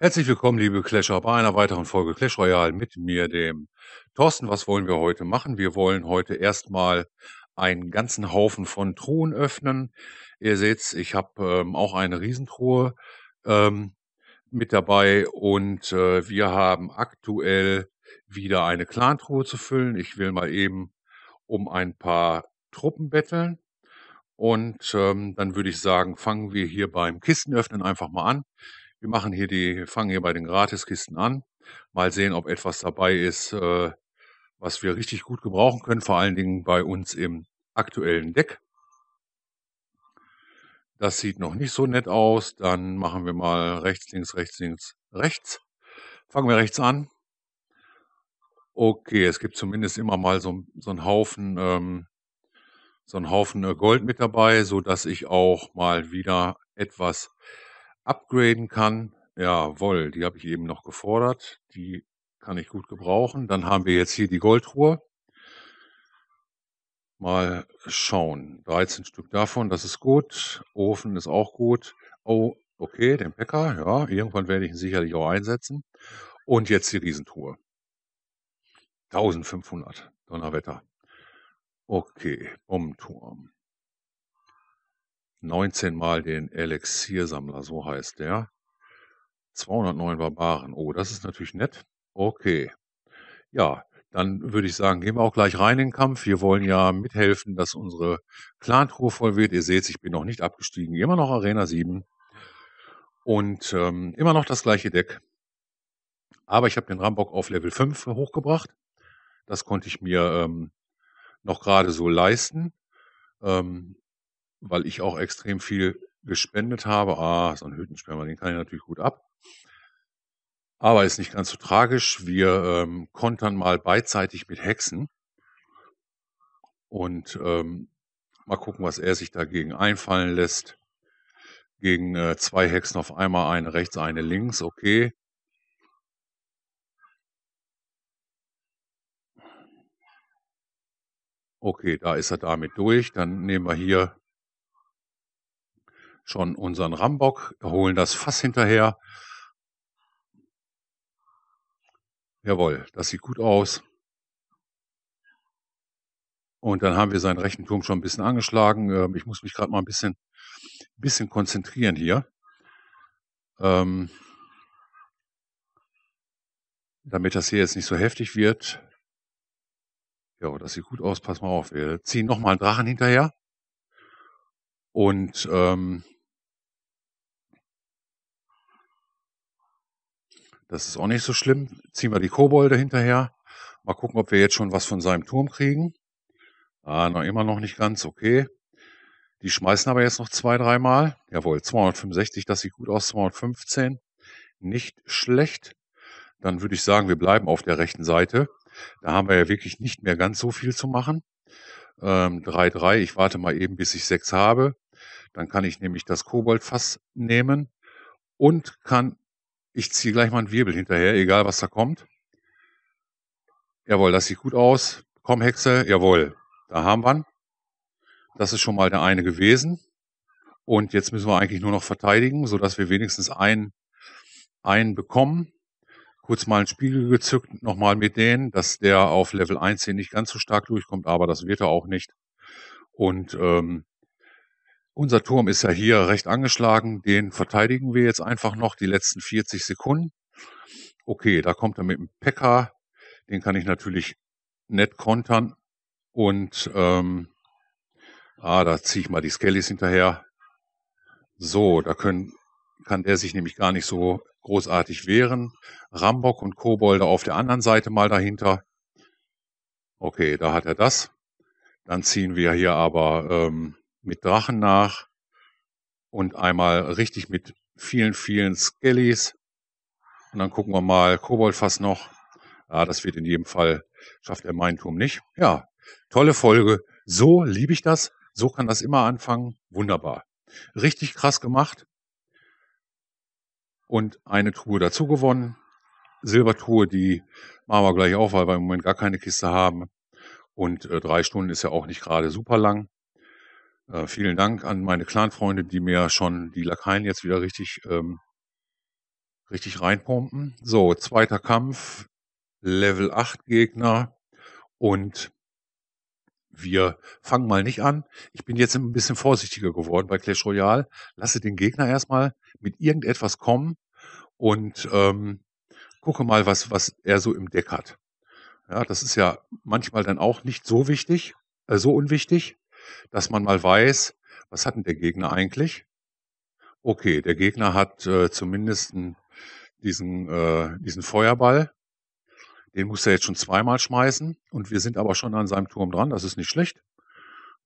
Herzlich willkommen, liebe Clasher, bei einer weiteren Folge Clash Royale mit mir, dem Thorsten. Was wollen wir heute machen? Wir wollen heute erstmal einen ganzen Haufen von Truhen öffnen. Ihr seht's, ich habe ähm, auch eine Riesentruhe. Ähm, mit dabei und, äh, wir haben aktuell wieder eine Clan-Truhe zu füllen. Ich will mal eben um ein paar Truppen betteln. Und ähm, dann würde ich sagen, fangen wir hier beim Kistenöffnen einfach mal an. Wir machen hier die, fangen hier bei den Gratiskisten an. Mal sehen, ob etwas dabei ist, äh, was wir richtig gut gebrauchen können, vor allen Dingen bei uns im aktuellen Deck. Das sieht noch nicht so nett aus. Dann machen wir mal rechts, links, rechts, links, rechts. Fangen wir rechts an. Okay, es gibt zumindest immer mal so, so einen Haufen, ähm, so einen Haufen äh, Gold mit dabei, so dass ich auch mal wieder etwas upgraden kann. Jawohl, die habe ich eben noch gefordert. Die kann ich gut gebrauchen. Dann haben wir jetzt hier die Goldruhe mal schauen. 13 Stück davon, das ist gut. Ofen ist auch gut. Oh, okay, den Bäcker, ja, irgendwann werde ich ihn sicherlich auch einsetzen. Und jetzt die Riesentruhe. 1500, Donnerwetter. Okay, Bombenturm. 19 mal den Elixiersammler, so heißt der. 209 Barbaren. Oh, das ist natürlich nett. Okay. Ja, dann würde ich sagen, gehen wir auch gleich rein in den Kampf. Wir wollen ja mithelfen, dass unsere Clan-Truhe voll wird. Ihr seht, ich bin noch nicht abgestiegen, immer noch Arena 7 und ähm, immer noch das gleiche Deck. Aber ich habe den Rambock auf Level 5 hochgebracht. Das konnte ich mir ähm, noch gerade so leisten, ähm, weil ich auch extrem viel gespendet habe. Ah, so ein Hütensperma, den kann ich natürlich gut ab. Aber ist nicht ganz so tragisch. Wir ähm, kontern mal beidseitig mit Hexen. Und ähm, mal gucken, was er sich dagegen einfallen lässt. Gegen äh, zwei Hexen auf einmal, eine rechts, eine links, okay. Okay, da ist er damit durch. Dann nehmen wir hier schon unseren Rambock, holen das Fass hinterher. Jawohl, das sieht gut aus. Und dann haben wir seinen rechten Turm schon ein bisschen angeschlagen. Ähm, ich muss mich gerade mal ein bisschen, ein bisschen konzentrieren hier. Ähm, damit das hier jetzt nicht so heftig wird. Ja, das sieht gut aus. Pass mal auf. Wir ziehen nochmal einen Drachen hinterher. Und ähm, Das ist auch nicht so schlimm. Ziehen wir die Kobolde hinterher. Mal gucken, ob wir jetzt schon was von seinem Turm kriegen. Ah, noch immer noch nicht ganz, okay. Die schmeißen aber jetzt noch zwei, dreimal. Jawohl, 265, das sieht gut aus, 215. Nicht schlecht. Dann würde ich sagen, wir bleiben auf der rechten Seite. Da haben wir ja wirklich nicht mehr ganz so viel zu machen. 3-3, ähm, ich warte mal eben, bis ich 6 habe. Dann kann ich nämlich das Koboldfass nehmen und kann ich ziehe gleich mal einen Wirbel hinterher, egal was da kommt. Jawohl, das sieht gut aus. Komm, Hexe, jawohl, da haben wir ihn. Das ist schon mal der eine gewesen. Und jetzt müssen wir eigentlich nur noch verteidigen, sodass wir wenigstens einen, einen bekommen. Kurz mal einen Spiegel gezückt, nochmal mit denen, dass der auf Level 1 hier nicht ganz so stark durchkommt, aber das wird er auch nicht. Und ähm, unser Turm ist ja hier recht angeschlagen. Den verteidigen wir jetzt einfach noch die letzten 40 Sekunden. Okay, da kommt er mit dem Pekka. Den kann ich natürlich nett kontern. Und ähm, ah, da ziehe ich mal die Skellys hinterher. So, da können, kann der sich nämlich gar nicht so großartig wehren. Rambock und Kobolde auf der anderen Seite mal dahinter. Okay, da hat er das. Dann ziehen wir hier aber ähm, mit Drachen nach und einmal richtig mit vielen, vielen Skellies. Und dann gucken wir mal Koboldfass noch. Ja, das wird in jedem Fall, schafft er meinen Turm nicht. Ja, tolle Folge. So liebe ich das. So kann das immer anfangen. Wunderbar. Richtig krass gemacht. Und eine Truhe dazu gewonnen. Silbertruhe, die machen wir gleich auf, weil wir im Moment gar keine Kiste haben. Und äh, drei Stunden ist ja auch nicht gerade super lang. Äh, vielen Dank an meine Clan-Freunde, die mir schon die Lakaien jetzt wieder richtig, ähm, richtig reinpumpen. So, zweiter Kampf, Level 8 Gegner und wir fangen mal nicht an. Ich bin jetzt ein bisschen vorsichtiger geworden bei Clash Royale. Lasse den Gegner erstmal mit irgendetwas kommen und ähm, gucke mal, was, was er so im Deck hat. Ja, das ist ja manchmal dann auch nicht so wichtig, äh, so unwichtig dass man mal weiß, was hat denn der Gegner eigentlich? Okay, der Gegner hat äh, zumindest diesen, äh, diesen Feuerball. Den muss er jetzt schon zweimal schmeißen und wir sind aber schon an seinem Turm dran, das ist nicht schlecht.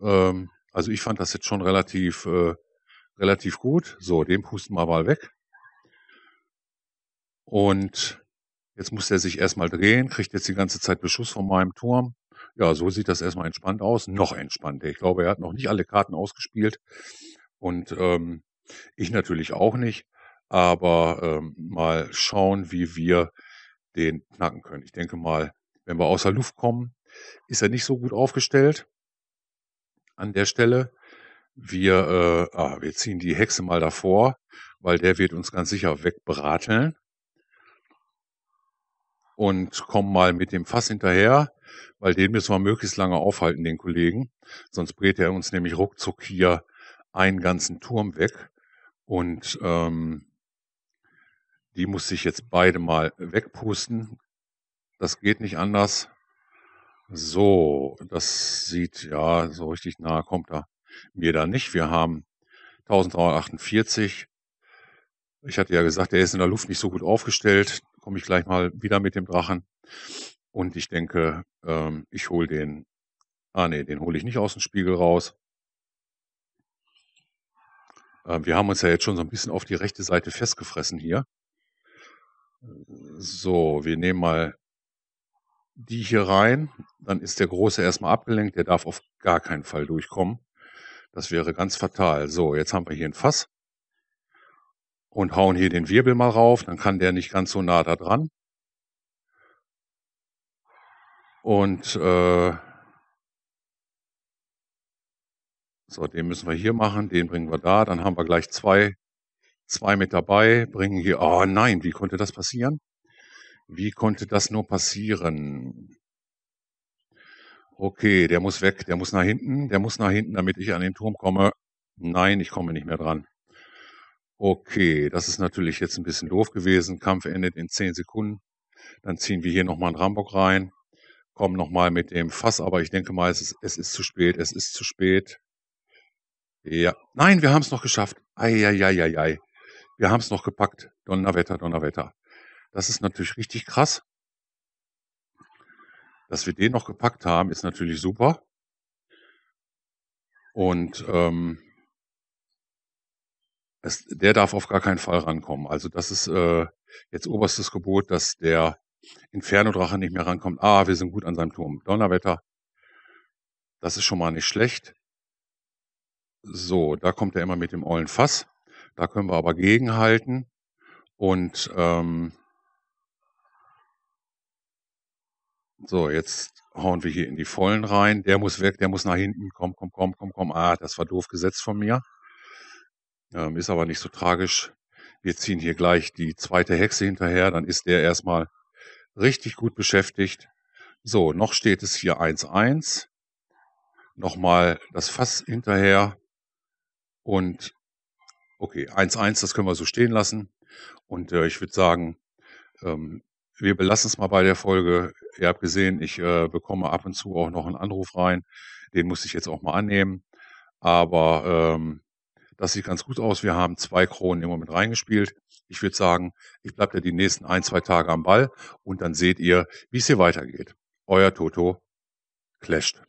Ähm, also ich fand das jetzt schon relativ, äh, relativ gut. So, den pusten wir mal weg. Und jetzt muss er sich erstmal drehen, kriegt jetzt die ganze Zeit Beschuss von meinem Turm. Ja, so sieht das erstmal entspannt aus. Noch entspannter. Ich glaube, er hat noch nicht alle Karten ausgespielt. Und ähm, ich natürlich auch nicht. Aber ähm, mal schauen, wie wir den knacken können. Ich denke mal, wenn wir außer Luft kommen, ist er nicht so gut aufgestellt an der Stelle. Wir, äh, ah, wir ziehen die Hexe mal davor, weil der wird uns ganz sicher wegbrateln und kommen mal mit dem Fass hinterher, weil den müssen wir möglichst lange aufhalten, den Kollegen. Sonst brät er uns nämlich ruckzuck hier einen ganzen Turm weg. Und ähm, die muss ich jetzt beide mal wegpusten. Das geht nicht anders. So, das sieht ja so richtig nahe kommt er mir da nicht. Wir haben 1348. Ich hatte ja gesagt, er ist in der Luft nicht so gut aufgestellt komme ich gleich mal wieder mit dem Drachen. Und ich denke, ähm, ich hole den. Ah nee, den hole ich nicht aus dem Spiegel raus. Ähm, wir haben uns ja jetzt schon so ein bisschen auf die rechte Seite festgefressen hier. So, wir nehmen mal die hier rein. Dann ist der Große erstmal abgelenkt. Der darf auf gar keinen Fall durchkommen. Das wäre ganz fatal. So, jetzt haben wir hier ein Fass und hauen hier den Wirbel mal rauf, dann kann der nicht ganz so nah da dran. Und äh, so, den müssen wir hier machen, den bringen wir da, dann haben wir gleich zwei, zwei mit dabei, bringen hier, oh nein, wie konnte das passieren? Wie konnte das nur passieren? Okay, der muss weg, der muss nach hinten, der muss nach hinten, damit ich an den Turm komme. Nein, ich komme nicht mehr dran. Okay, das ist natürlich jetzt ein bisschen doof gewesen. Kampf endet in 10 Sekunden. Dann ziehen wir hier nochmal einen Rambock rein, kommen nochmal mit dem Fass, aber ich denke mal, es ist, es ist zu spät, es ist zu spät. Ja, nein, wir haben es noch geschafft. Eieieiei. Wir haben es noch gepackt. Donnerwetter, Donnerwetter. Das ist natürlich richtig krass. Dass wir den noch gepackt haben, ist natürlich super. Und ähm, das, der darf auf gar keinen Fall rankommen. Also das ist äh, jetzt oberstes Gebot, dass der Inferno-Drache nicht mehr rankommt. Ah, wir sind gut an seinem Turm. Donnerwetter. Das ist schon mal nicht schlecht. So, da kommt er immer mit dem ollen Fass. Da können wir aber gegenhalten. Und ähm, so, jetzt hauen wir hier in die Vollen rein. Der muss weg, der muss nach hinten. Komm, komm, komm, komm, komm. Ah, das war doof gesetzt von mir. Ähm, ist aber nicht so tragisch. Wir ziehen hier gleich die zweite Hexe hinterher, dann ist der erstmal richtig gut beschäftigt. So, noch steht es hier 1-1. Nochmal das Fass hinterher. Und okay, 1-1, das können wir so stehen lassen. Und äh, ich würde sagen, ähm, wir belassen es mal bei der Folge. Ihr habt gesehen, ich äh, bekomme ab und zu auch noch einen Anruf rein. Den muss ich jetzt auch mal annehmen. Aber ähm, das sieht ganz gut aus. Wir haben zwei Kronen im Moment reingespielt. Ich würde sagen, ich bleibe da die nächsten ein, zwei Tage am Ball und dann seht ihr, wie es hier weitergeht. Euer Toto clasht.